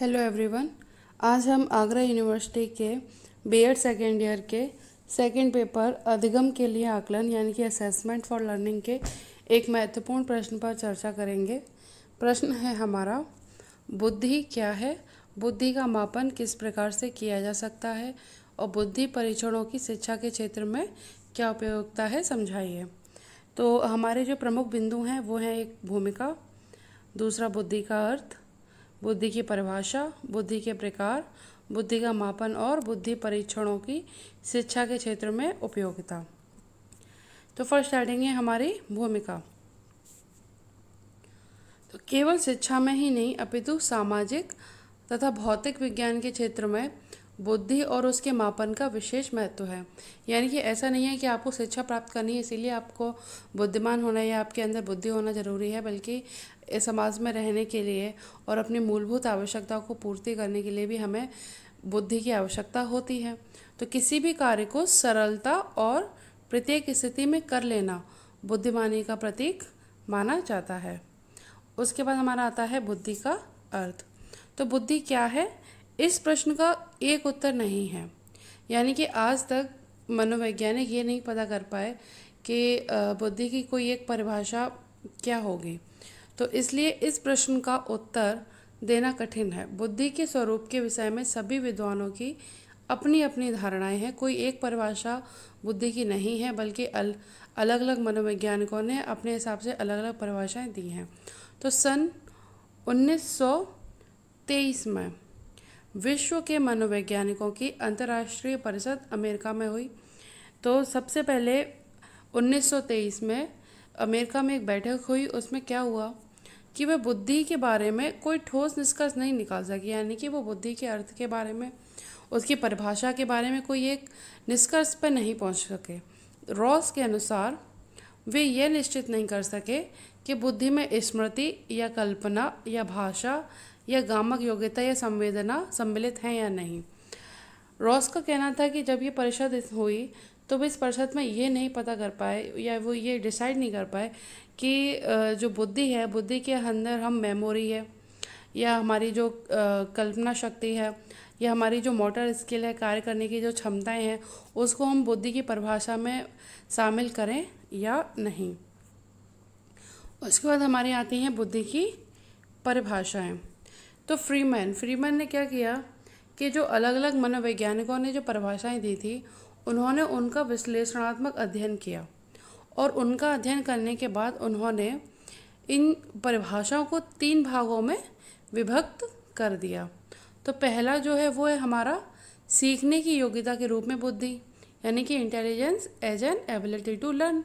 hello everyone आज हम Agra university के बीएड सेकेंड ईयर के सेकेंड पेपर अधिगम के लिए आकलन यानी कि असेसमेंट फॉर लर्निंग के एक महत्वपूर्ण प्रश्न पर चर्चा करेंगे प्रश्न है हमारा बुद्धि क्या है बुद्धि का मापन किस प्रकार से किया जा सकता है और बुद्धि परीक्षणों की शिक्षा के क्षेत्र में क्या उपयोगिता है समझाइए तो हमारे जो प्रमुख बिंदु हैं वो हैं एक भूमिका दूसरा बुद्धि का अर्थ बुद्धि की परिभाषा बुद्धि के प्रकार बुद्धि का मापन और बुद्धि परीक्षणों की शिक्षा के क्षेत्र में उपयोगिता तो फर्स्ट स्टार्टिंग है हमारी भूमिका तो केवल शिक्षा में ही नहीं अपितु सामाजिक तथा भौतिक विज्ञान के क्षेत्र में बुद्धि और उसके मापन का विशेष महत्व है यानी कि ऐसा नहीं है कि आपको शिक्षा प्राप्त करनी है इसीलिए आपको बुद्धिमान होना या आपके अंदर बुद्धि होना ज़रूरी है बल्कि इस समाज में रहने के लिए और अपनी मूलभूत आवश्यकताओं को पूर्ति करने के लिए भी हमें बुद्धि की आवश्यकता होती है तो किसी भी कार्य को सरलता और प्रत्येक स्थिति में कर लेना बुद्धिमानी का प्रतीक माना जाता है उसके बाद हमारा आता है बुद्धि का अर्थ तो बुद्धि क्या है इस प्रश्न का एक उत्तर नहीं है यानी कि आज तक मनोवैज्ञानिक ये नहीं पता कर पाए कि बुद्धि की कोई एक परिभाषा क्या होगी तो इसलिए इस प्रश्न का उत्तर देना कठिन है बुद्धि के स्वरूप के विषय में सभी विद्वानों की अपनी अपनी धारणाएं हैं कोई एक परिभाषा बुद्धि की नहीं है बल्कि अल, अलग अलग मनोवैज्ञानिकों ने अपने हिसाब से अलग अलग परिभाषाएं दी हैं तो सन 1923 में विश्व के मनोवैज्ञानिकों की अंतर्राष्ट्रीय परिषद अमेरिका में हुई तो सबसे पहले 1923 में अमेरिका में एक बैठक हुई उसमें क्या हुआ कि वह बुद्धि के बारे में कोई ठोस निष्कर्ष नहीं निकाल सके यानी कि वो बुद्धि के अर्थ के बारे में उसकी परिभाषा के बारे में कोई एक निष्कर्ष पर नहीं पहुंच सके रॉस के अनुसार वे ये निश्चित नहीं कर सके कि बुद्धि में स्मृति या कल्पना या भाषा या गामक योग्यता या संवेदना सम्मिलित हैं या नहीं रॉस का कहना था कि जब ये परिषद हुई तो वे इस परिषद में ये नहीं पता कर पाए या वो ये डिसाइड नहीं कर पाए कि जो बुद्धि है बुद्धि के अंदर हम मेमोरी है या हमारी जो कल्पना शक्ति है या हमारी जो मोटर स्किल है कार्य करने की जो क्षमताएं हैं उसको हम बुद्धि की परिभाषा में शामिल करें या नहीं उसके बाद हमारी आती हैं बुद्धि की परिभाषाएं तो फ्रीमैन फ्रीमैन ने क्या किया कि जो अलग अलग मनोवैज्ञानिकों ने जो परिभाषाएं दी थी उन्होंने उनका विश्लेषणात्मक अध्ययन किया और उनका अध्ययन करने के बाद उन्होंने इन परिभाषाओं को तीन भागों में विभक्त कर दिया तो पहला जो है वो है हमारा सीखने की योग्यता के रूप में बुद्धि यानी कि intelligence as an ability to learn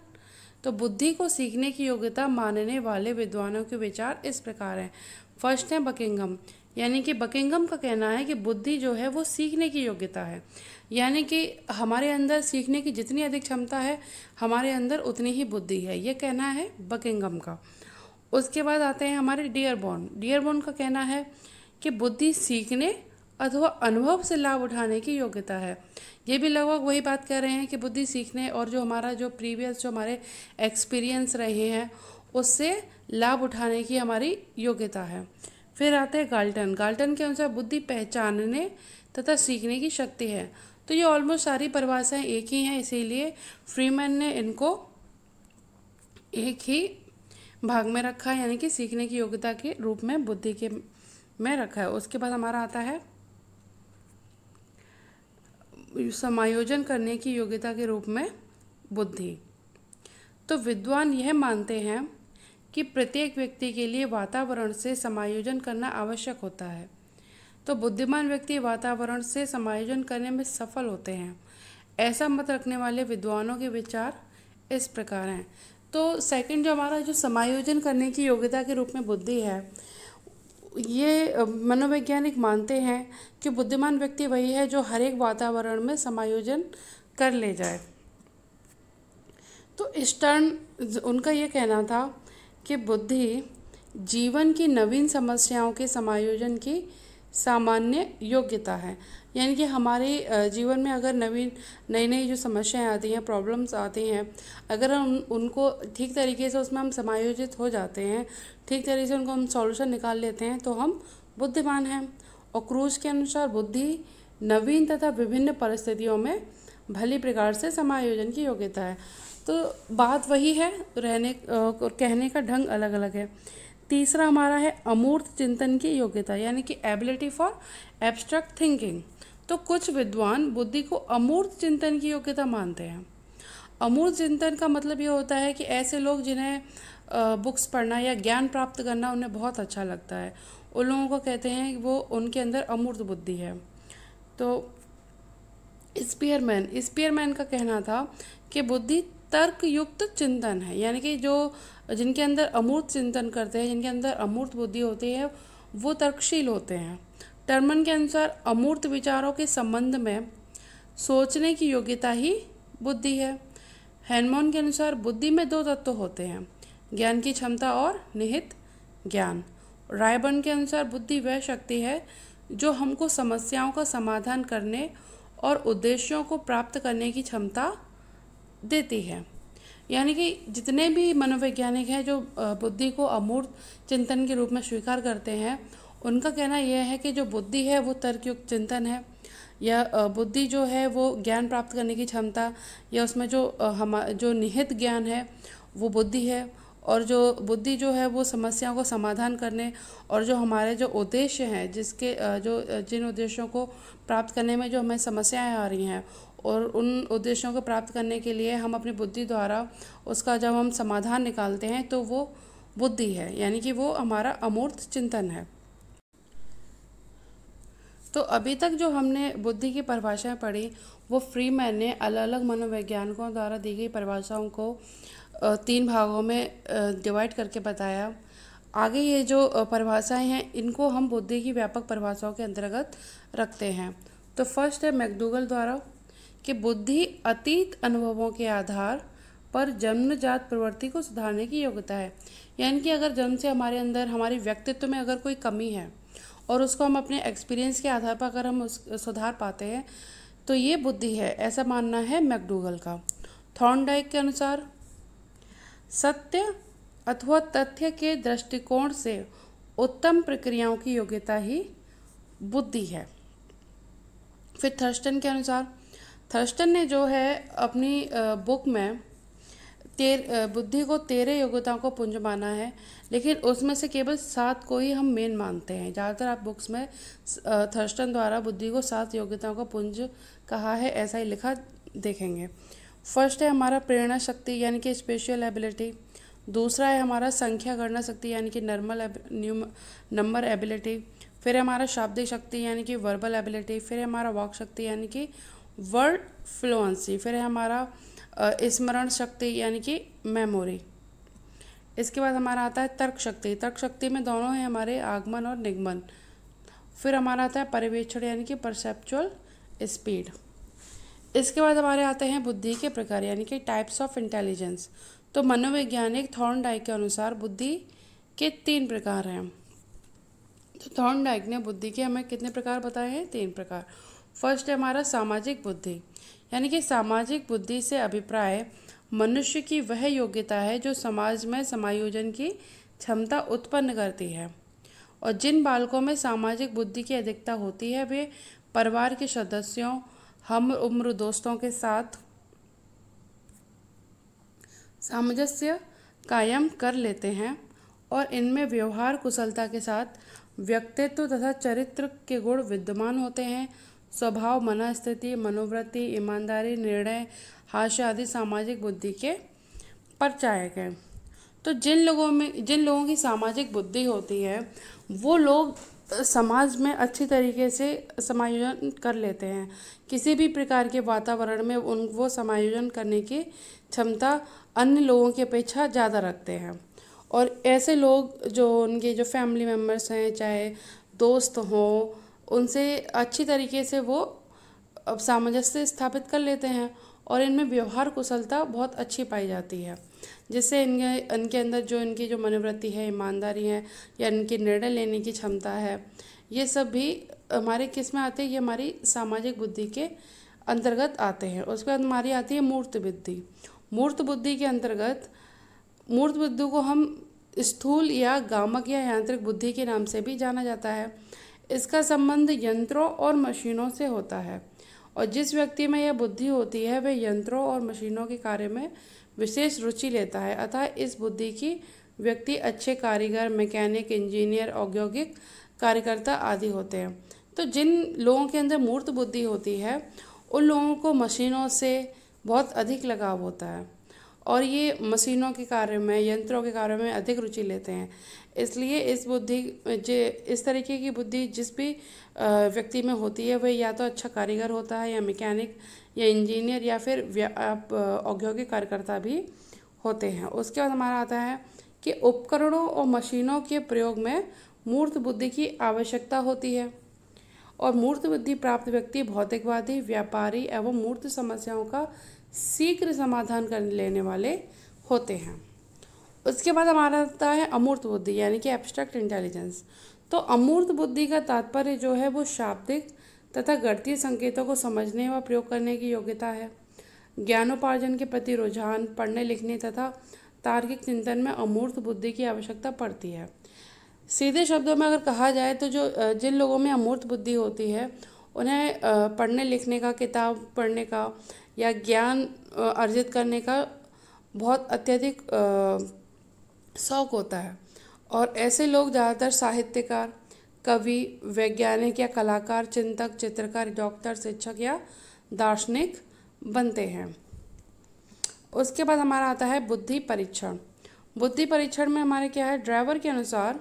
तो बुद्धि को सीखने की योग्यता मानने वाले विद्वानों के विचार इस प्रकार हैं फर्स्ट हैं बकिंगम यानी कि बकिंगम का कहना है कि बुद्धि जो है वो सीखने की योग्यता है यानी कि हमारे अंदर सीखने की जितनी अधिक क्षमता है हमारे अंदर उतनी ही बुद्धि है ये कहना है बकिंगम का उसके बाद आते हैं हमारे डियरबोर्न डियरबॉर्न का कहना है कि बुद्धि सीखने अथवा अनुभव से लाभ उठाने की योग्यता है ये भी लगभग वही बात कह रहे हैं कि बुद्धि सीखने और जो हमारा जो प्रीवियस जो हमारे एक्सपीरियंस रहे हैं उससे लाभ उठाने की हमारी योग्यता है फिर आते हैं गाल्टन गाल्टन के अनुसार बुद्धि पहचानने तथा सीखने की शक्ति है तो ये ऑलमोस्ट सारी परिभाषाएँ एक ही हैं इसीलिए फ्रीमैन ने इनको एक ही भाग में रखा है यानी कि सीखने की योग्यता के रूप में बुद्धि के में रखा है उसके बाद हमारा आता है समायोजन करने की योग्यता के रूप में बुद्धि तो विद्वान यह मानते हैं कि प्रत्येक व्यक्ति के लिए वातावरण से समायोजन करना आवश्यक होता है तो बुद्धिमान व्यक्ति वातावरण से समायोजन करने में सफल होते हैं ऐसा मत रखने वाले विद्वानों के विचार इस प्रकार हैं तो सेकंड जो हमारा जो समायोजन करने की योग्यता के रूप में बुद्धि है ये मनोवैज्ञानिक मानते हैं कि बुद्धिमान व्यक्ति वही है जो हर एक वातावरण में समायोजन कर ले जाए तो स्टर्न उनका ये कहना था कि बुद्धि जीवन की नवीन समस्याओं के समायोजन की सामान्य योग्यता है यानी कि हमारे जीवन में अगर नवीन नई नई जो समस्याएं आती हैं प्रॉब्लम्स आती हैं अगर हम उनको ठीक तरीके से उसमें हम समायोजित हो जाते हैं ठीक तरीके से उनको हम सॉल्यूशन निकाल लेते हैं तो हम बुद्धिमान हैं और क्रूज के अनुसार बुद्धि नवीन तथा विभिन्न परिस्थितियों में भली प्रकार से समायोजन की योग्यता है तो बात वही है रहने कहने का ढंग अलग अलग है तीसरा हमारा है अमूर्त चिंतन की योग्यता यानी कि एबिलिटी फॉर एब्स्ट्रैक्ट थिंकिंग तो कुछ विद्वान बुद्धि को अमूर्त चिंतन की योग्यता मानते हैं अमूर्त चिंतन का मतलब ये होता है कि ऐसे लोग जिन्हें बुक्स पढ़ना या ज्ञान प्राप्त करना उन्हें बहुत अच्छा लगता है उन लोगों को कहते हैं कि वो उनके अंदर अमूर्त बुद्धि है तो स्पीयरमैन स्पीयरमैन का कहना था कि बुद्धि तर्क युक्त चिंतन है यानी कि जो जिनके अंदर अमूर्त चिंतन करते हैं जिनके अंदर अमूर्त बुद्धि होती है वो तर्कशील होते हैं टर्मन के अनुसार अमूर्त विचारों के संबंध में सोचने की योग्यता ही बुद्धि है हैनमोन के अनुसार बुद्धि में दो तत्व होते हैं ज्ञान की क्षमता और निहित ज्ञान रायबन के अनुसार बुद्धि वह शक्ति है जो हमको समस्याओं का समाधान करने और उद्देश्यों को प्राप्त करने की क्षमता देती है यानी कि जितने भी मनोवैज्ञानिक हैं जो बुद्धि को अमूर्त चिंतन के रूप में स्वीकार करते हैं उनका कहना यह है कि जो बुद्धि है वो तर्कयुक्त चिंतन है या बुद्धि जो है वो ज्ञान प्राप्त करने की क्षमता या उसमें जो हम जो निहित ज्ञान है वो बुद्धि है और जो बुद्धि जो है वो समस्याओं को समाधान करने और जो हमारे जो उद्देश्य हैं जिसके जो जिन उद्देश्यों को प्राप्त करने में जो हमें समस्याएं आ रही हैं और उन उद्देश्यों को प्राप्त करने के लिए हम अपनी बुद्धि द्वारा उसका जब हम समाधान निकालते हैं तो वो बुद्धि है यानी कि वो हमारा अमूर्त चिंतन है तो अभी तक जो हमने बुद्धि की परिभाषाएं पढ़ी वो मैन ने अलग अलग मनोवैज्ञानिकों द्वारा दी गई परिभाषाओं को तीन भागों में डिवाइड करके बताया आगे ये जो परिभाषाएं हैं इनको हम बुद्धि की व्यापक परिभाषाओं के अंतर्गत रखते हैं तो फर्स्ट है मैकडूगल द्वारा कि बुद्धि अतीत अनुभवों के आधार पर जन्मजात प्रवृत्ति को सुधारने की योग्यता है यानी कि अगर जन्म से हमारे अंदर हमारे व्यक्तित्व में अगर कोई कमी है और उसको हम अपने एक्सपीरियंस के आधार पर अगर हम उस सुधार पाते हैं तो ये बुद्धि है ऐसा मानना है मैकडूगल का थॉर्नडाइक के अनुसार सत्य अथवा तथ्य के दृष्टिकोण से उत्तम प्रक्रियाओं की योग्यता ही बुद्धि है फिर थर्स्टन के अनुसार थर्स्टन ने जो है अपनी बुक में तेर बुद्धि को तेरह योग्यताओं को पुंज माना है लेकिन उसमें से केवल सात को ही हम मेन मानते हैं ज़्यादातर आप बुक्स में थर्स्टन द्वारा बुद्धि को सात योग्यताओं का पुंज कहा है ऐसा ही लिखा देखेंगे फर्स्ट है हमारा प्रेरणा शक्ति यानी कि स्पेशल एबिलिटी दूसरा है हमारा संख्या गणना शक्ति यानी कि नर्मल नंबर एबिलिटी फिर हमारा शाब्दिक शक्ति यानी कि वर्बल एबिलिटी फिर हमारा वाक शक्ति यानी कि वर्ड फ्लुएंसी फिर है हमारा स्मरण शक्ति यानी कि मेमोरी इसके बाद हमारा आता है तर्क शक्ति तर्क शक्ति में दोनों है हमारे आगमन और निगमन फिर हमारा आता है परिवेक्षण यानी कि परसेप्चुअल स्पीड इसके बाद हमारे आते हैं बुद्धि के प्रकार यानी कि टाइप्स ऑफ इंटेलिजेंस तो मनोवैज्ञानिक थॉर्न के अनुसार बुद्धि के तीन प्रकार हैं तो थॉर्न ने बुद्धि के हमें कितने प्रकार बताए हैं तीन प्रकार फर्स्ट है हमारा सामाजिक बुद्धि यानी कि सामाजिक बुद्धि से अभिप्राय मनुष्य की वह योग्यता है जो समाज में समायोजन की क्षमता उत्पन्न करती है और जिन बालकों में सामाजिक बुद्धि की अधिकता होती है वे परिवार के सदस्यों हम उम्र दोस्तों के साथ सामंजस्य कायम कर लेते हैं और इनमें व्यवहार कुशलता के साथ व्यक्तित्व तथा चरित्र के गुण विद्यमान होते हैं स्वभाव मनस्थिति मनोवृत्ति ईमानदारी निर्णय हास्य आदि सामाजिक बुद्धि के परचायक गए तो जिन लोगों में जिन लोगों की सामाजिक बुद्धि होती है वो लोग समाज में अच्छी तरीके से समायोजन कर लेते हैं किसी भी प्रकार के वातावरण में उन वो समायोजन करने की क्षमता अन्य लोगों की अपेक्षा ज़्यादा रखते हैं और ऐसे लोग जो उनके जो फैमिली मेम्बर्स हैं चाहे दोस्त हों उनसे अच्छी तरीके से वो अब सामंजस्य स्थापित कर लेते हैं और इनमें व्यवहार कुशलता बहुत अच्छी पाई जाती है जिससे इनके इनके अंदर जो इनकी जो मनोवृत्ति है ईमानदारी है या इनकी निर्णय लेने की क्षमता है ये सब भी हमारे किस में आते हैं ये हमारी सामाजिक बुद्धि के अंतर्गत आते हैं उसके बाद हमारी आती है मूर्त बुद्धि मूर्त बुद्धि के अंतर्गत मूर्त बुद्धि को हम स्थूल या गामक या यांत्रिक बुद्धि के नाम से भी जाना जाता है इसका संबंध यंत्रों और मशीनों से होता है और जिस व्यक्ति में यह बुद्धि होती है वह यंत्रों और मशीनों के कार्य में विशेष रुचि लेता है अतः इस बुद्धि की व्यक्ति अच्छे कारीगर मैकेनिक इंजीनियर औद्योगिक कार्यकर्ता आदि होते हैं तो जिन लोगों के अंदर मूर्त बुद्धि होती है उन लोगों को मशीनों से बहुत अधिक लगाव होता है और ये मशीनों के कार्य में यंत्रों के कार्यों में अधिक रुचि लेते हैं इसलिए इस बुद्धि जे इस तरीके की बुद्धि जिस भी व्यक्ति में होती है वह या तो अच्छा कारीगर होता है या मैकेनिक या इंजीनियर या फिर आप औद्योगिक कार्यकर्ता भी होते हैं उसके बाद हमारा आता है कि उपकरणों और मशीनों के प्रयोग में मूर्त बुद्धि की आवश्यकता होती है और मूर्त बुद्धि प्राप्त व्यक्ति भौतिकवादी व्यापारी एवं मूर्त समस्याओं का शीघ्र समाधान कर लेने वाले होते हैं उसके बाद हमारा आता है अमूर्त बुद्धि यानी कि एब्स्ट्रैक्ट इंटेलिजेंस तो अमूर्त बुद्धि का तात्पर्य जो है वो शाब्दिक तथा गणतीय संकेतों को समझने व प्रयोग करने की योग्यता है ज्ञानोपार्जन के प्रति रुझान पढ़ने लिखने तथा तार्किक चिंतन में अमूर्त बुद्धि की आवश्यकता पड़ती है सीधे शब्दों में अगर कहा जाए तो जो जिन लोगों में अमूर्त बुद्धि होती है उन्हें पढ़ने लिखने का किताब पढ़ने का या ज्ञान अर्जित करने का बहुत अत्यधिक शौक होता है और ऐसे लोग ज़्यादातर साहित्यकार कवि वैज्ञानिक या कलाकार चिंतक चित्रकार डॉक्टर शिक्षक या दार्शनिक बनते हैं उसके बाद हमारा आता है बुद्धि परीक्षण बुद्धि परीक्षण में हमारे क्या है ड्राइवर के अनुसार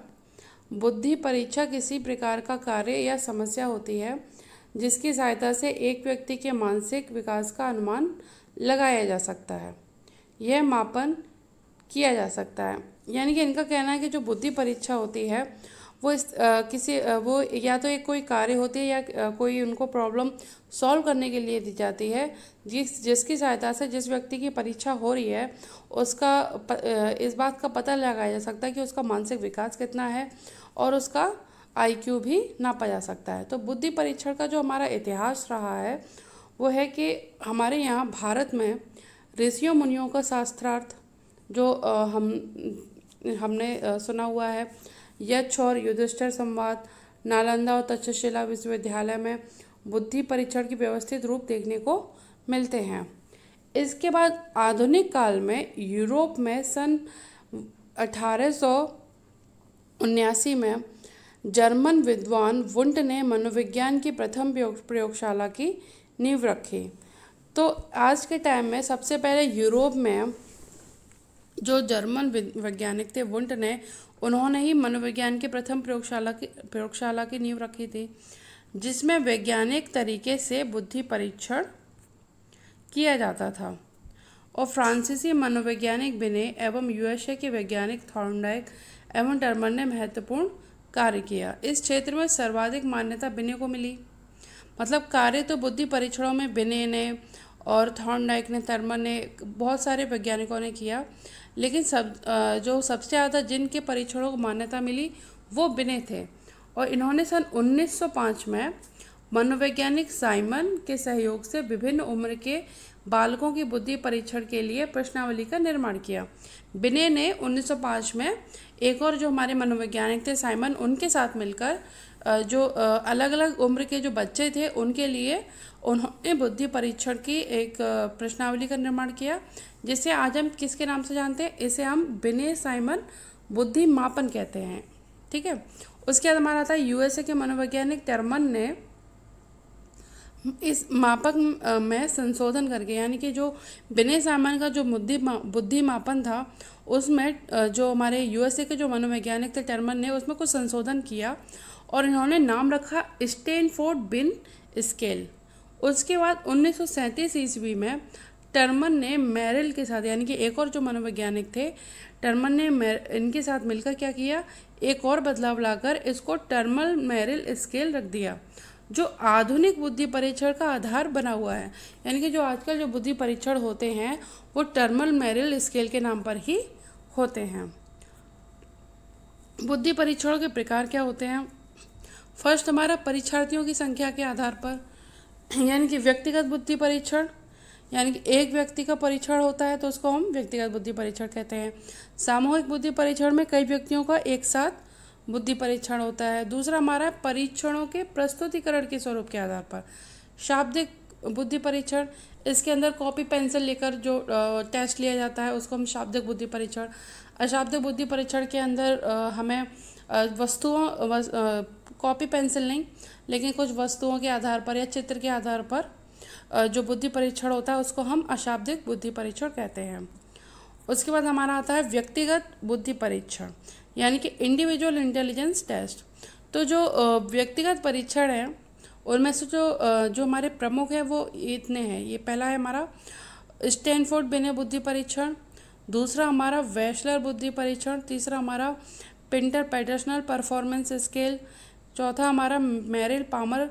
बुद्धि परीक्षा किसी प्रकार का कार्य या समस्या होती है जिसकी सहायता से एक व्यक्ति के मानसिक विकास का अनुमान लगाया जा सकता है यह मापन किया जा सकता है यानी कि इनका कहना है कि जो बुद्धि परीक्षा होती है वो इस आ, किसी आ, वो या तो एक कोई कार्य होती है या आ, कोई उनको प्रॉब्लम सॉल्व करने के लिए दी जाती है जिस जिसकी सहायता से जिस व्यक्ति की परीक्षा हो रही है उसका प, इस बात का पता लगाया जा सकता है कि उसका मानसिक विकास कितना है और उसका आईक्यू भी नापा जा सकता है तो बुद्धि परीक्षण का जो हमारा इतिहास रहा है वो है कि हमारे यहाँ भारत में ऋषियों मुनियों का शास्त्रार्थ जो हम हमने सुना हुआ है यक्ष और युधिष्ठर संवाद नालंदा और तक्षशिला विश्वविद्यालय में बुद्धि परीक्षण की व्यवस्थित रूप देखने को मिलते हैं इसके बाद आधुनिक काल में यूरोप में सन अठारह में जर्मन विद्वान वुंट ने मनोविज्ञान की प्रथम प्रयोगशाला की नींव रखी तो आज के टाइम में सबसे पहले यूरोप में जो जर्मन वैज्ञानिक थे वुंट ने उन्होंने ही मनोविज्ञान की प्रथम प्रयोगशाला की प्रयोगशाला की नींव रखी थी जिसमें वैज्ञानिक तरीके से बुद्धि परीक्षण किया जाता था और फ्रांसीसी मनोवैज्ञानिक बिने एवं यूएसए के वैज्ञानिक थॉर्नडाइक एवं टर्मन ने महत्वपूर्ण कार्य किया इस क्षेत्र में सर्वाधिक मान्यता बिने को मिली मतलब कार्य तो बुद्धि परीक्षणों में बिने ने और थॉर्नडाइक ने थर्मन ने बहुत सारे वैज्ञानिकों ने किया लेकिन सब जो सबसे ज़्यादा जिनके परीक्षणों को मान्यता मिली वो बिने थे और इन्होंने सन 1905 में मनोवैज्ञानिक साइमन के सहयोग से विभिन्न उम्र के बालकों की बुद्धि परीक्षण के लिए प्रश्नावली का निर्माण किया बिने ने 1905 में एक और जो हमारे मनोवैज्ञानिक थे साइमन उनके साथ मिलकर जो अलग अलग उम्र के जो बच्चे थे उनके लिए उन्होंने बुद्धि परीक्षण की एक प्रश्नावली का निर्माण किया जिसे आज हम किसके नाम से जानते हैं इसे हम बिने साइमन बुद्धि मापन कहते हैं ठीक है उसके बाद हमारा आता है यूएसए के मनोवैज्ञानिक टर्मन ने इस मापक में संशोधन करके यानी कि जो बिने सामान का जो बुद्धि बुद्धि मापन था उसमें जो हमारे यूएसए के जो मनोवैज्ञानिक थे टर्मन ने उसमें कुछ संशोधन किया और इन्होंने नाम रखा स्टेनफोर्ड बिन स्केल उसके बाद उन्नीस ईस्वी में टर्मन ने मैरिल के साथ यानी कि एक और जो मनोवैज्ञानिक थे टर्मन ने इनके साथ मिलकर क्या किया एक और बदलाव लाकर इसको टर्मल मैरिल स्केल रख दिया जो आधुनिक बुद्धि परीक्षण का आधार बना हुआ है यानी कि जो आजकल जो बुद्धि परीक्षण होते हैं वो टर्मल मेरिल स्केल के नाम पर ही होते हैं बुद्धि परीक्षणों के प्रकार क्या होते हैं फर्स्ट हमारा परीक्षार्थियों की संख्या के आधार पर यानी कि व्यक्तिगत बुद्धि परीक्षण यानी कि एक व्यक्ति का परीक्षण होता है तो उसको हम व्यक्तिगत बुद्धि परीक्षण कहते हैं सामूहिक बुद्धि परीक्षण में कई व्यक्तियों का एक साथ बुद्धि परीक्षण होता है दूसरा हमारा है परीक्षणों के प्रस्तुतिकरण के स्वरूप के आधार पर शाब्दिक बुद्धि परीक्षण इसके अंदर कॉपी पेंसिल लेकर जो टेस्ट लिया जाता है उसको हम शाब्दिक बुद्धि परीक्षण अशाब्दिक बुद्धि परीक्षण के अंदर हमें वस्तुओं कॉपी पेंसिल नहीं लेकिन कुछ वस्तुओं के आधार पर या चित्र के आधार पर जो बुद्धि परीक्षण होता है उसको हम अशाब्दिक बुद्धि परीक्षण कहते हैं उसके बाद हमारा आता है व्यक्तिगत बुद्धि परीक्षण यानी कि इंडिविजुअल इंटेलिजेंस टेस्ट तो जो व्यक्तिगत परीक्षण है उनमें से जो जो हमारे प्रमुख हैं वो इतने हैं ये पहला है हमारा स्टैनफोर्ड बिने बुद्धि परीक्षण दूसरा हमारा वैशलर बुद्धि परीक्षण तीसरा हमारा पिंटर पैटर्सनल परफॉर्मेंस स्केल चौथा हमारा मेरिल पामर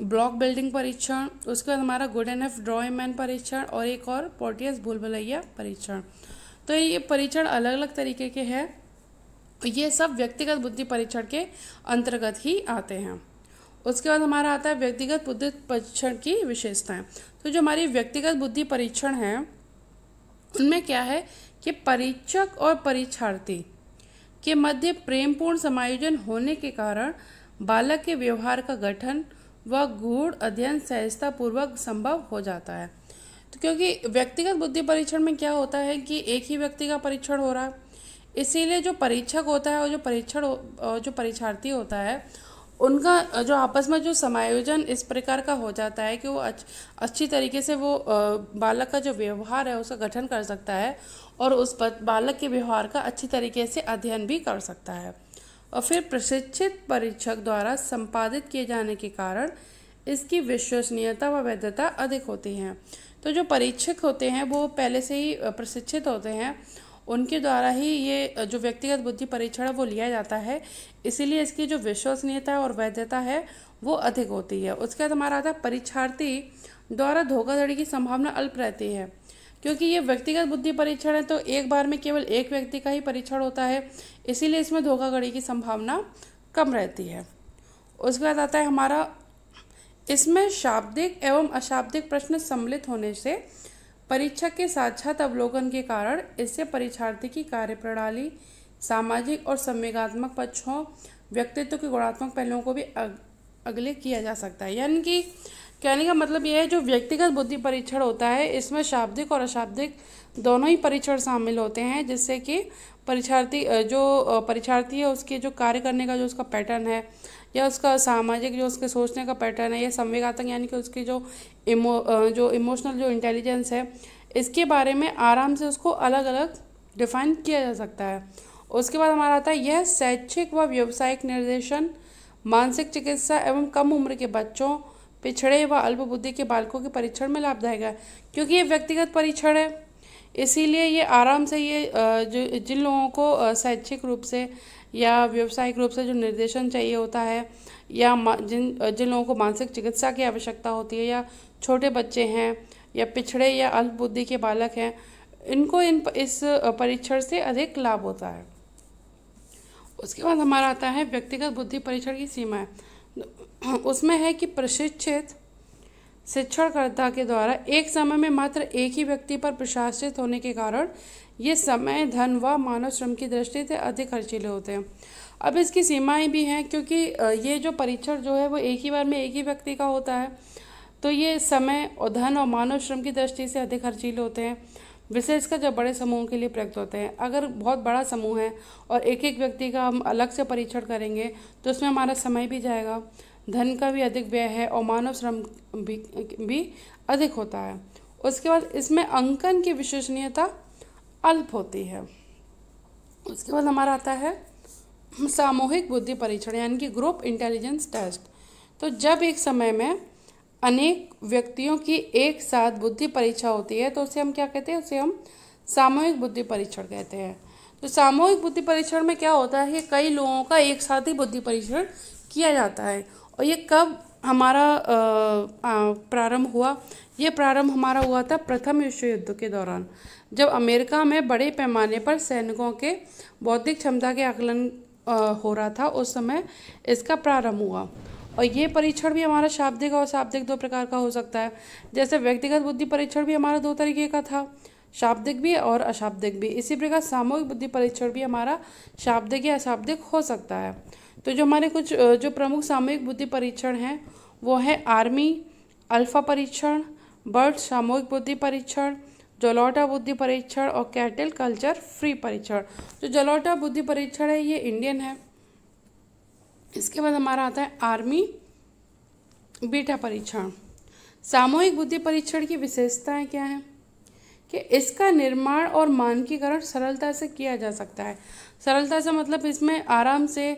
ब्लॉक बिल्डिंग परीक्षण उसके बाद हमारा good and F drawing man परीक्षण और एक और पोर्टियस भूल परीक्षण तो ये परीक्षण अलग अलग तरीके के हैं ये सब व्यक्तिगत बुद्धि परीक्षण के अंतर्गत ही आते हैं उसके बाद हमारा आता है व्यक्तिगत बुद्धि परीक्षण की विशेषताएं तो जो हमारी व्यक्तिगत बुद्धि परीक्षण है उनमें क्या है कि परीक्षक और परीक्षार्थी के मध्य प्रेमपूर्ण समायोजन होने के कारण बालक के व्यवहार का गठन व गूढ़ अध्ययन सहजतापूर्वक संभव हो जाता है तो क्योंकि व्यक्तिगत बुद्धि परीक्षण में क्या होता है कि एक ही व्यक्ति का परीक्षण हो रहा है इसीलिए जो परीक्षक होता है और जो परीक्षण जो परीक्षार्थी होता है उनका जो आपस में जो समायोजन इस प्रकार का हो जाता है कि वो अच्छ, अच्छी तरीके से वो बालक का जो व्यवहार है उसका गठन कर सकता है और उस पर बालक के व्यवहार का अच्छी तरीके से अध्ययन भी कर सकता है और फिर प्रशिक्षित परीक्षक द्वारा संपादित किए जाने के कारण इसकी विश्वसनीयता व वैधता अधिक होती है तो जो परीक्षक होते हैं वो पहले से ही प्रशिक्षित होते हैं उनके द्वारा ही ये जो व्यक्तिगत बुद्धि परीक्षण है वो लिया जाता है इसीलिए इसकी जो विश्वसनीयता और वैधता है वो अधिक होती है उसके बाद हमारा आता है परीक्षार्थी द्वारा धोखाधड़ी की संभावना अल्प रहती है क्योंकि ये व्यक्तिगत बुद्धि परीक्षण है तो एक बार में केवल एक व्यक्ति का ही परीक्षण होता है इसीलिए इसमें धोखाधड़ी की संभावना कम रहती है उसके बाद आता है हमारा इसमें शाब्दिक एवं अशाब्दिक प्रश्न सम्मिलित होने से परीक्षक के साक्षात अवलोकन के कारण इससे परीक्षार्थी की कार्यप्रणाली सामाजिक और संवेगात्मक पक्षों व्यक्तित्व के गुणात्मक पहलुओं को भी अग, अगले किया जा सकता है यानी कि कहने का मतलब यह है जो व्यक्तिगत बुद्धि परीक्षण होता है इसमें शाब्दिक और अशाब्दिक दोनों ही परीक्षण शामिल होते हैं जिससे कि परीक्षार्थी जो परीक्षार्थी है उसके जो कार्य करने का जो उसका पैटर्न है या उसका सामाजिक जो उसके सोचने का पैटर्न है या संवेगात्मक यानी कि उसकी जो इमो जो इमोशनल जो इंटेलिजेंस है इसके बारे में आराम से उसको अलग अलग डिफाइन किया जा सकता है उसके बाद हमारा आता है यह शैक्षिक व व्यवसायिक निर्देशन मानसिक चिकित्सा एवं कम उम्र के बच्चों पिछड़े व अल्पबुद्धि के बालकों के परीक्षण में लाभदायक है क्योंकि ये व्यक्तिगत परीक्षण है इसीलिए ये आराम से ये जो जिन लोगों को शैक्षिक रूप से या व्यवसायिक रूप से जो निर्देशन चाहिए होता है या जिन जिन लोगों को मानसिक चिकित्सा की आवश्यकता होती है या छोटे बच्चे हैं या पिछड़े या अल्पबुद्धि के बालक हैं इनको इन इस परीक्षण से अधिक लाभ होता है उसके बाद हमारा आता है व्यक्तिगत बुद्धि परीक्षण की सीमाएं उसमें है कि प्रशिक्षित शिक्षणकर्ता के द्वारा एक समय में मात्र एक ही व्यक्ति पर प्रशासित होने के कारण ये समय धन व मानव श्रम की दृष्टि से अधिक खर्चीले होते हैं अब इसकी सीमाएं भी हैं क्योंकि ये जो परीक्षण जो है वो एक ही बार में एक ही व्यक्ति का होता है तो ये समय और धन और मानव श्रम की दृष्टि से अधिक खर्चीले होते हैं विशेषकर जब बड़े समूहों के लिए प्रयुक्त होते हैं अगर बहुत बड़ा समूह है और एक एक व्यक्ति का हम अलग से परीक्षण करेंगे तो उसमें हमारा समय भी जाएगा धन का भी अधिक व्यय है और मानव श्रम भी भी अधिक होता है उसके बाद इसमें अंकन की विश्वसनीयता अल्प होती है उसके बाद हमारा आता है सामूहिक बुद्धि परीक्षण यानी कि ग्रुप इंटेलिजेंस टेस्ट तो जब एक समय में अनेक व्यक्तियों की एक साथ बुद्धि परीक्षा होती है तो उसे हम क्या कहते हैं उसे हम सामूहिक बुद्धि परीक्षण कहते हैं तो सामूहिक बुद्धि परीक्षण में क्या होता है कई लोगों का एक साथ ही बुद्धि परीक्षण किया जाता है और ये कब हमारा प्रारंभ हुआ ये प्रारंभ हमारा हुआ था प्रथम विश्व युद्ध के दौरान जब अमेरिका में बड़े पैमाने पर सैनिकों के बौद्धिक क्षमता के आकलन हो रहा था उस समय इसका प्रारंभ हुआ और ये परीक्षण भी हमारा शाब्दिक और शाब्दिक दो प्रकार का हो सकता है जैसे व्यक्तिगत बुद्धि परीक्षण भी हमारा दो तरीके का था शाब्दिक भी और अशाब्दिक भी इसी प्रकार सामूहिक बुद्धि परीक्षण भी हमारा शाब्दिक या अशाब्दिक हो सकता है तो जो हमारे कुछ जो प्रमुख सामूहिक बुद्धि परीक्षण हैं वो है आर्मी अल्फा परीक्षण बर्ड सामूहिक बुद्धि परीक्षण जलौटा बुद्धि परीक्षण और कैटल कल्चर फ्री परीक्षण जो तो जलौटा बुद्धि परीक्षण है ये इंडियन है इसके बाद हमारा आता है आर्मी बीटा परीक्षण सामूहिक बुद्धि परीक्षण की विशेषताएं क्या हैं कि इसका निर्माण और मानकीकरण सरलता से किया जा सकता है सरलता से मतलब इसमें आराम से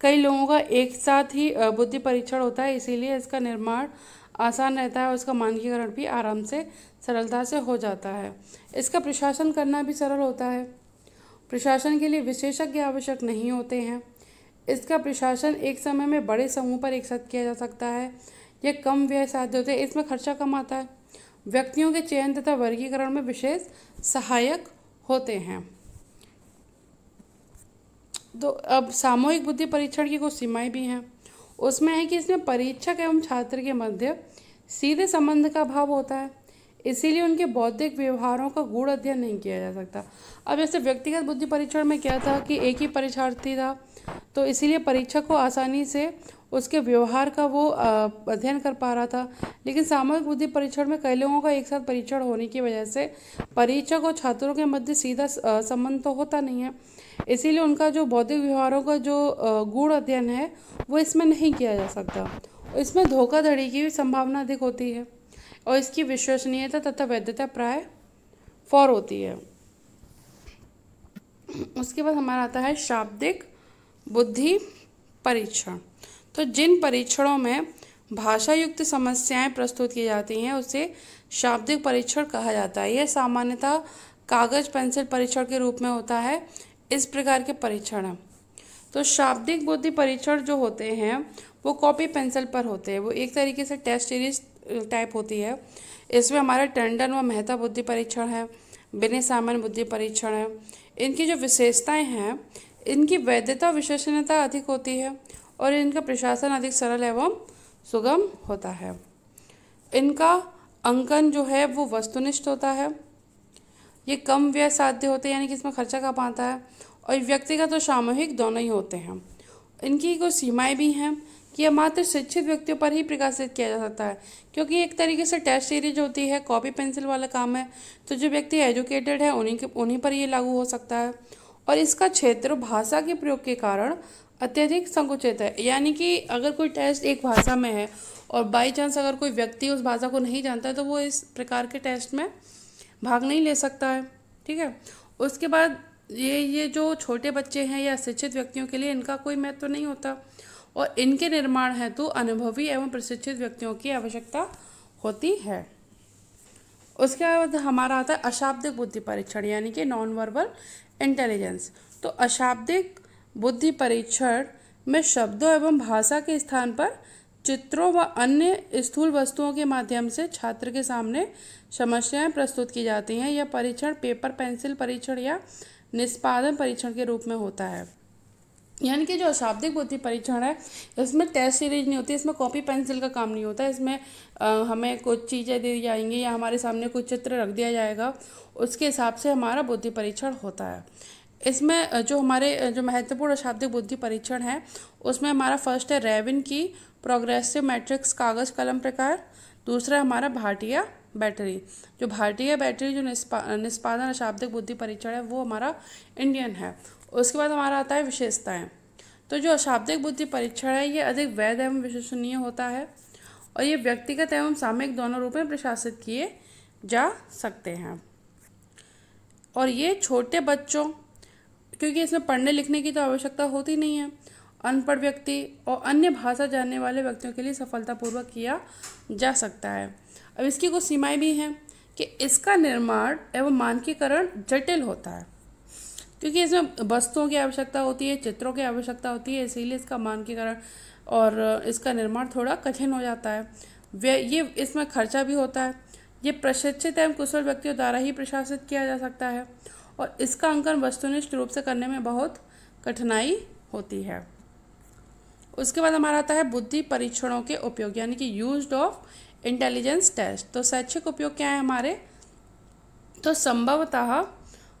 कई लोगों का एक साथ ही बुद्धि परीक्षण होता है इसीलिए इसका निर्माण आसान रहता है और इसका मानकीकरण भी आराम से सरलता से हो जाता है इसका प्रशासन करना भी सरल होता है प्रशासन के लिए विशेषज्ञ आवश्यक नहीं होते हैं इसका प्रशासन एक समय में बड़े समूह पर एक साथ किया जा सकता है यह कम व्यय साध्य होते हैं इसमें खर्चा कम आता है व्यक्तियों के चयन तथा वर्गीकरण में विशेष सहायक होते हैं तो अब सामूहिक बुद्धि परीक्षण की कुछ सीमाएं भी हैं उसमें है कि इसमें परीक्षक एवं छात्र के मध्य सीधे संबंध का अभाव होता है इसीलिए उनके बौद्धिक व्यवहारों का गूढ़ अध्ययन नहीं किया जा सकता अब जैसे व्यक्तिगत बुद्धि परीक्षण में क्या था कि एक ही परीक्षार्थी था तो इसीलिए परीक्षक को आसानी से उसके व्यवहार का वो अध्ययन कर पा रहा था लेकिन सामूहिक बुद्धि परीक्षण में कई लोगों का एक साथ परीक्षण होने की वजह से परीक्षक और छात्रों के मध्य सीधा संबंध तो होता नहीं है इसीलिए उनका जो बौद्धिक व्यवहारों का जो गूढ़ अध्ययन है वो इसमें नहीं किया जा सकता इसमें धोखाधड़ी की भी संभावना अधिक होती है और इसकी विश्वसनीयता तथा वैधता प्राय फॉर होती है उसके बाद हमारा आता है शाब्दिक बुद्धि परीक्षण तो जिन परीक्षणों में भाषा युक्त समस्याएं प्रस्तुत की जाती हैं उसे शाब्दिक परीक्षण कहा जाता है यह सामान्यतः कागज पेंसिल परीक्षण के रूप में होता है इस प्रकार के परीक्षण तो शाब्दिक बुद्धि परीक्षण जो होते हैं वो कॉपी पेंसिल पर होते हैं वो एक तरीके से टेस्ट सीरीज टाइप होती है इसमें हमारे टंडन व मेहता बुद्धि परीक्षण है बिने सामान्य बुद्धि परीक्षण है इनकी जो विशेषताएं हैं इनकी वैधता विश्वसनीयता अधिक होती है और इनका प्रशासन अधिक सरल एवं सुगम होता है इनका अंकन जो है वो वस्तुनिष्ठ होता है ये कम व्यय साध्य होते हैं यानी कि इसमें खर्चा कम आता है और व्यक्तिगत तो और सामूहिक दोनों ही होते हैं इनकी कुछ सीमाएं भी हैं कि यह मात्र शिक्षित व्यक्तियों पर ही प्रकाशित किया जा सकता है क्योंकि एक तरीके से टेस्ट सीरीज होती है कॉपी पेंसिल वाला काम है तो जो व्यक्ति एजुकेटेड है उन्हीं के उन्हीं पर ये लागू हो सकता है और इसका क्षेत्र भाषा के प्रयोग के कारण अत्यधिक संकुचित है यानी कि अगर कोई टेस्ट एक भाषा में है और बाई चांस अगर कोई व्यक्ति उस भाषा को नहीं जानता तो वो इस प्रकार के टेस्ट में भाग नहीं ले सकता है ठीक है उसके बाद ये ये जो छोटे बच्चे हैं या शिक्षित व्यक्तियों के लिए इनका कोई महत्व तो नहीं होता और इनके निर्माण हेतु अनुभवी एवं प्रशिक्षित व्यक्तियों की आवश्यकता होती है उसके बाद हमारा आता है अशाब्दिक बुद्धि परीक्षण यानी कि नॉन वर्बल इंटेलिजेंस तो अशाब्दिक बुद्धि परीक्षण में शब्दों एवं भाषा के स्थान पर चित्रों व अन्य स्थूल वस्तुओं के माध्यम से छात्र के सामने समस्याएं प्रस्तुत की जाती हैं यह परीक्षण पेपर पेंसिल परीक्षण या निष्पादन परीक्षण के रूप में होता है यानी कि जो अशाब्दिक बुद्धि परीक्षण है इसमें टेस्ट सीरीज नहीं होती इसमें कॉपी पेंसिल का काम नहीं होता इसमें आ, हमें कुछ चीज़ें दी जाएंगी या हमारे सामने कुछ चित्र रख दिया जाएगा उसके हिसाब से हमारा बुद्धि परीक्षण होता है इसमें जो हमारे जो महत्वपूर्ण अशाब्दिक बुद्धि परीक्षण है उसमें हमारा फर्स्ट है रेविन की प्रोग्रेसिव मैट्रिक्स कागज़ कलम प्रकार दूसरा हमारा भाटिया बैटरी जो भारतीय बैटरी जो निष्पा निष्पादन अशाब्दिक बुद्धि परीक्षण है वो हमारा इंडियन है उसके बाद हमारा आता है विशेषताएँ तो जो अशाब्दिक बुद्धि परीक्षण है ये अधिक वैध एवं विश्वसनीय होता है और ये व्यक्तिगत एवं सामयिक दोनों रूप में प्रशासित किए जा सकते हैं और ये छोटे बच्चों क्योंकि इसमें पढ़ने लिखने की तो आवश्यकता होती नहीं है अनपढ़ व्यक्ति और अन्य भाषा जानने वाले व्यक्तियों के लिए सफलतापूर्वक किया जा सकता है अब इसकी कुछ सीमाएं भी हैं कि इसका निर्माण एवं मानकीकरण जटिल होता है क्योंकि इसमें वस्तुओं की आवश्यकता होती है चित्रों की आवश्यकता होती है इसीलिए इसका मानकीकरण और इसका निर्माण थोड़ा कठिन हो जाता है वे ये इसमें खर्चा भी होता है ये प्रशिक्षित एवं कुशल व्यक्तियों द्वारा ही प्रशासित किया जा सकता है और इसका अंकन वस्तुनिष्ठ रूप से करने में बहुत कठिनाई होती है उसके बाद हमारा आता है बुद्धि परीक्षणों के उपयोग यानी कि यूज ऑफ इंटेलिजेंस टेस्ट तो शैक्षिक उपयोग क्या है हमारे तो संभवतः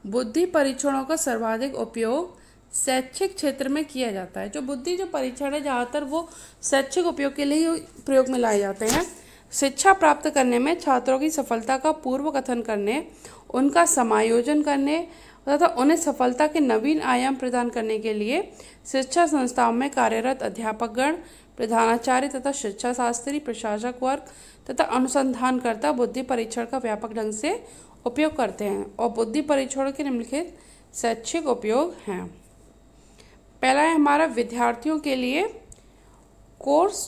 बुद्धि परीक्षणों का सर्वाधिक उपयोग शैक्षिक क्षेत्र में किया जाता है जो बुद्धि जो परीक्षण है ज़्यादातर वो शैक्षिक उपयोग के लिए प्रयोग में लाए जाते हैं शिक्षा प्राप्त करने में छात्रों की सफलता का पूर्व कथन करने उनका समायोजन करने तथा उन्हें सफलता के नवीन आयाम प्रदान करने के लिए शिक्षा संस्थाओं में कार्यरत अध्यापकगण प्रधानाचार्य तथा शिक्षा शास्त्री प्रशासक वर्ग तथा अनुसंधानकर्ता बुद्धि परीक्षण का व्यापक ढंग से उपयोग करते हैं और बुद्धि परीक्षण के निम्नलिखित शैक्षिक उपयोग हैं पहला है हमारा विद्यार्थियों के लिए कोर्स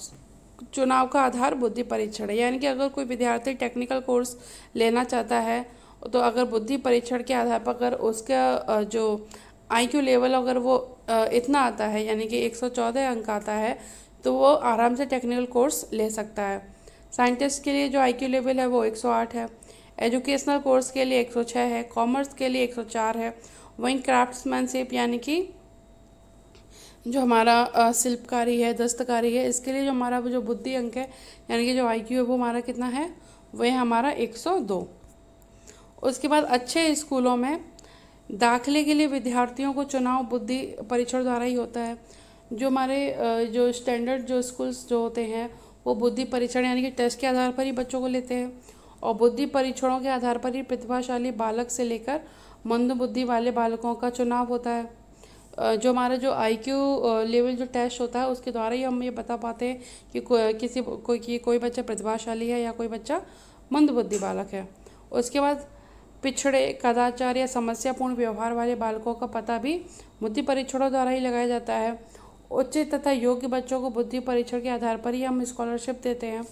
चुनाव का आधार बुद्धि परीक्षण है यानी कि अगर कोई विद्यार्थी टेक्निकल कोर्स लेना चाहता है तो अगर बुद्धि परीक्षण के आधार पर अगर उसका जो आईक्यू लेवल अगर वो इतना आता है यानी कि 114 अंक आता है तो वो आराम से टेक्निकल कोर्स ले सकता है साइंटिस्ट के लिए जो आईक्यू लेवल है वो 108 है एजुकेशनल कोर्स के लिए 106 है कॉमर्स के लिए 104 है वहीं क्राफ्ट्समैनशिप यानी कि जो हमारा शिल्पकारी है दस्तकारी है इसके लिए जो हमारा जो बुद्धि अंक है यानी कि जो आई है वो हमारा कितना है वह हमारा एक उसके बाद अच्छे स्कूलों में दाखिले के लिए विद्यार्थियों को चुनाव बुद्धि परीक्षण द्वारा ही होता है जो हमारे जो स्टैंडर्ड जो स्कूल्स जो होते हैं वो बुद्धि परीक्षण यानी कि टेस्ट के आधार पर ही बच्चों को लेते हैं और बुद्धि परीक्षणों के आधार पर ही प्रतिभाशाली बालक से लेकर मंद बुद्धि वाले बालकों का चुनाव होता है जो हमारा जो आईक्यू लेवल जो टेस्ट होता है उसके द्वारा ही हम ये बता पाते हैं कि को, किसी कोई कि कोई बच्चा प्रतिभाशाली है या कोई बच्चा मंद बुद्धि बालक है उसके बाद पिछड़े कदाचार या समस्यापूर्ण व्यवहार वाले बालकों का पता भी बुद्धि परीक्षणों द्वारा ही लगाया जाता है उच्च तथा योग्य बच्चों को बुद्धि परीक्षण के आधार पर ही हम स्कॉलरशिप देते हैं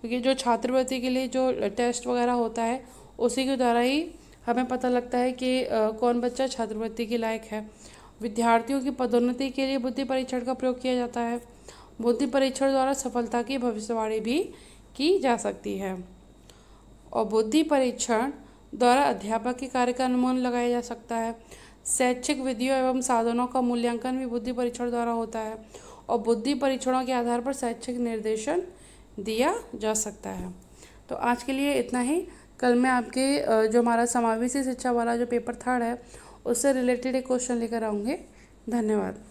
क्योंकि जो छात्रवृत्ति के लिए जो टेस्ट वगैरह होता है उसी के द्वारा ही हमें पता लगता है कि कौन बच्चा छात्रवृत्ति के लायक है विद्यार्थियों की पदोन्नति के लिए बुद्धि परीक्षण का प्रयोग किया जाता है बुद्धि परीक्षण द्वारा सफलता की भविष्यवाणी भी की जा सकती है और बुद्धि परीक्षण द्वारा अध्यापक के कार्य का अनुमान लगाया जा सकता है शैक्षिक विधियों एवं साधनों का मूल्यांकन भी बुद्धि परीक्षण द्वारा होता है और बुद्धि परीक्षणों के आधार पर शैक्षिक निर्देशन दिया जा सकता है तो आज के लिए इतना ही कल मैं आपके जो हमारा समावेशी शिक्षा वाला जो पेपर थर्ड है उससे रिलेटेड एक क्वेश्चन लेकर आऊँगी धन्यवाद